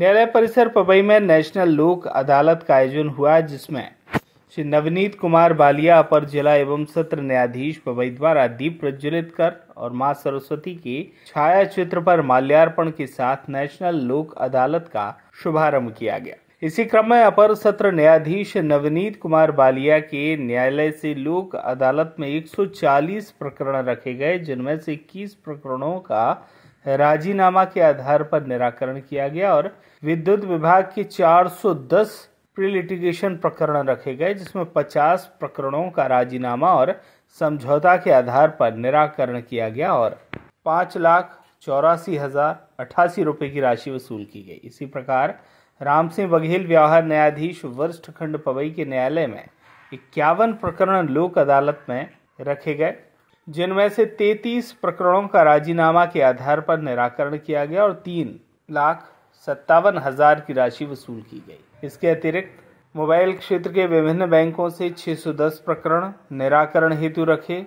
न्यायालय परिसर पबई में नेशनल लोक अदालत का आयोजन हुआ जिसमें श्री नवनीत कुमार बालिया अपर जिला एवं सत्र न्यायाधीश पबई द्वारा दीप प्रज्वलित कर और मां सरस्वती के छाया चित्र पर माल्यार्पण के साथ नेशनल लोक अदालत का शुभारंभ किया गया इसी क्रम में अपर सत्र न्यायाधीश नवनीत कुमार बालिया के न्यायालय से लोक अदालत में 140 प्रकरण रखे गए जिनमें से इक्कीस प्रकरणों का राजीनामा के आधार पर निराकरण किया गया और विद्युत विभाग की 410 प्रीलिटिगेशन प्रकरण रखे गए जिसमें 50 प्रकरणों का राजीनामा और समझौता के आधार पर निराकरण किया गया और पाँच लाख चौरासी हजार अठासी रुपये की राशि वसूल की गई इसी प्रकार राम सिंह बघेल व्यवहार न्यायाधीश वरिष्ठ खंड पवई के न्यायालय में इक्यावन प्रकरण लोक अदालत में रखे गए जिनमें से तैतीस प्रकरणों का राजीनामा के आधार पर निराकरण किया गया और तीन लाख सत्तावन हजार की राशि वसूल की गई इसके अतिरिक्त मोबाइल क्षेत्र के विभिन्न बैंकों से 610 प्रकरण निराकरण हेतु रखे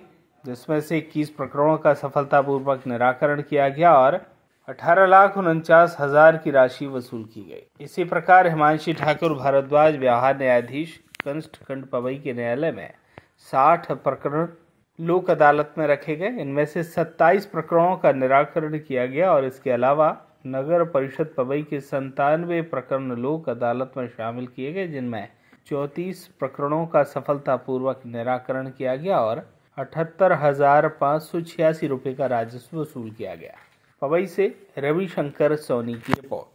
जिसमें से इक्कीस प्रकरणों का सफलतापूर्वक निराकरण किया गया और अठारह लाख उनचास हजार की राशि वसूल की गई इसी प्रकार हिमांशी ठाकुर भारद्वाज व्यवहार न्यायाधीश कंस्ट खंड पवई के न्यायालय में साठ प्रकरण लोक अदालत में रखे गए इनमें से 27 प्रकरणों का निराकरण किया गया और इसके अलावा नगर परिषद पवई के संतानवे प्रकरण लोक अदालत में शामिल किए गए जिनमें चौतीस प्रकरणों का सफलतापूर्वक निराकरण किया गया और अठहत्तर हजार पाँच सौ छियासी रुपये का राजस्व वसूल किया गया पवई से रविशंकर सोनी की रिपोर्ट